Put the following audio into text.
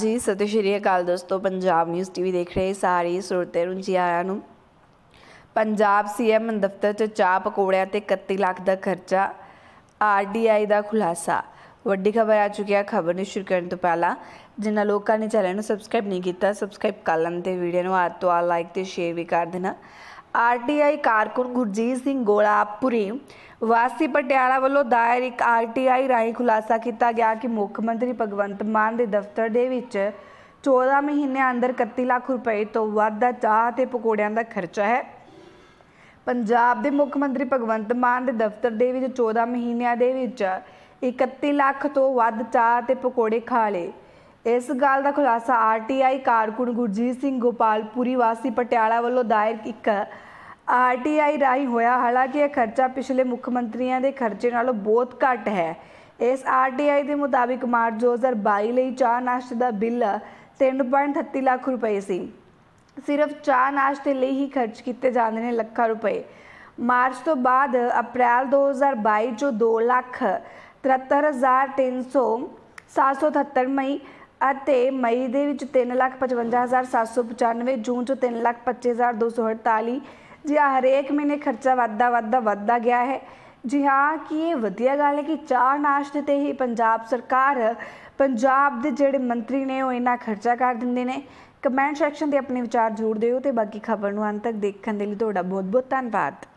ਜੀ ਸਤਿ ਸ਼੍ਰੀ ਅਕਾਲ ਦੋਸਤੋ ਪੰਜਾਬ ਨਿਊਜ਼ ਟੀਵੀ ਦੇਖ ਰਹੇ ਸਾਰੇ ਸਰੋਤੇ ਨੂੰ ਜੀ ਆਇਆਂ ਨੂੰ ਪੰਜਾਬ ਸੀਐਮ ਦਫ਼ਤਰ 'ਚ ਚਾਹ ਪਕੌੜਿਆਂ ਤੇ 31 ਲੱਖ ਦਾ ਖਰਚਾ ਆਰਡੀਆਈ ਦਾ ਖੁਲਾਸਾ ਵੱਡੀ ਖਬਰ ਆ ਚੁੱਕੀ ਹੈ ਖਬਰ ਨੂੰ ਸ਼ੁਰੂ ਕਰਨ ਤੋਂ ਪਹਿਲਾਂ ਜਿਨ੍ਹਾਂ ਲੋਕਾਂ ਨੇ ਚੈਨਲ ਨੂੰ ਸਬਸਕ੍ਰਾਈਬ ਨਹੀਂ ਕੀਤਾ ਸਬਸਕ੍ਰਾਈਬ ਕਰ ਲੈਣ ਤੇ ਵੀਡੀਓ ਨੂੰ ਆਦ ਆ ਲਾਈਕ ਤੇ ਸ਼ੇਅਰ ਵੀ ਕਰ ਦੇਣਾ ਆਰਟੀਆਈ ਕਾਰਕੁਨ ਗੁਰਜੀਤ ਸਿੰਘ ਗੋਲਾਪੁਰੀ ਵਾਸੀ ਪਟਿਆਲਾ ਵੱਲੋਂ ਦਾਇਰ ਇੱਕ ਆਰਟੀਆਈ ਰਾਹੀਂ ਖੁਲਾਸਾ ਕੀਤਾ ਗਿਆ ਕਿ ਮੁੱਖ ਮੰਤਰੀ ਭਗਵੰਤ ਮਾਨ ਦੇ ਦਫ਼ਤਰ ਦੇ ਵਿੱਚ 14 ਮਹੀਨੇ ਅੰਦਰ 31 ਲੱਖ ਰੁਪਏ ਤੋਂ ਵੱਧ ਦਾ ਚਾਹ ਤੇ ਪਕੌੜਿਆਂ ਦਾ ਖਰਚਾ ਹੈ ਪੰਜਾਬ ਦੇ ਮੁੱਖ ਮੰਤਰੀ ਭਗਵੰਤ ਮਾਨ ਦੇ ਦਫ਼ਤਰ ਦੇ ਵਿੱਚ 14 ਮਹੀਨਿਆਂ ਦੇ ਵਿੱਚ 31 ਲੱਖ ਤੋਂ ਵੱਧ ਚਾਹ ਤੇ ਪਕੌੜੇ ਖਾ ਲਏ ਇਸ ਗੱਲ ਦਾ ਖੁਲਾਸਾ ਆਰਟੀਆਈ ਕਾਰਕੁਨ ਗੁਰਜੀਤ ਸਿੰਘ ਗੋਪਾਲਪੁਰੀ ਵਾਸੀ ਪਟਿਆਲਾ ਵੱਲੋਂ ਦਾਇਰ ਇੱਕ ਆਰਟੀਆਈ ਰਾਹੀਂ ਹੋਇਆ ਹਾਲਾਂਕਿ ਇਹ ਖਰਚਾ ਪਿਛਲੇ ਮੁੱਖ ਮੰਤਰੀਆਂ ਦੇ ਖਰਚੇ ਨਾਲੋਂ ਬਹੁਤ ਘੱਟ ਹੈ ਇਸ ਆਰਟੀਆਈ ਦੇ ਮੁਤਾਬਿਕ ਮਾਰਚ 2022 ਲਈ ਚਾਹ ਨਾਸ਼ਤੇ ਦਾ ਬਿੱਲ 3.33 ਲੱਖ ਰੁਪਏ ਸੀ ਸਿਰਫ ਚਾਹ ਨਾਸ਼ਤੇ ਲਈ ਹੀ ਖਰਚ ਕੀਤੇ ਜਾਂਦੇ ਨੇ ਲੱਖਾਂ ਰੁਪਏ ਮਾਰਚ ਤੋਂ ਬਾਅਦ ਅਪ੍ਰੈਲ 2022 ਜੋ 2 ਲੱਖ 73300 773 ਮਈ ਅਤੇ ਮਈ ਦੇ ਵਿੱਚ 355795 ਜੂਨ ਚ 325248 ਜੀ ਆ ਹਰੇਕ ਮਹੀਨੇ ਖਰਚਾ ਵੱਧਦਾ ਵੱਧਦਾ ਵੱਧਦਾ ਗਿਆ ਹੈ ਜੀ ਹਾਂ ਕਿ ਇਹ ਵਧੀਆ ਗੱਲ ਹੈ ਕਿ ਚਾਰ ਨਾਸ਼ਤੇ ਤੇ ਹੀ ਪੰਜਾਬ ਸਰਕਾਰ ਪੰਜਾਬ ਦੇ ਜਿਹੜੇ ਮੰਤਰੀ ਨੇ ਉਹ ਇੰਨਾ ਖਰਚਾ ਕਰ ਦਿੰਦੇ ਨੇ ਕਮੈਂਟ ਸੈਕਸ਼ਨ ਤੇ ਆਪਣੇ ਵਿਚਾਰ ਜੋੜ ਦਿਓ ਤੇ ਬਾਕੀ ਖਬਰ ਨੂੰ ਅੰਤ ਤੱਕ ਦੇਖਣ ਦੇ ਲਈ ਤੁਹਾਡਾ ਬਹੁਤ ਬਹੁਤ ਧੰਨਵਾਦ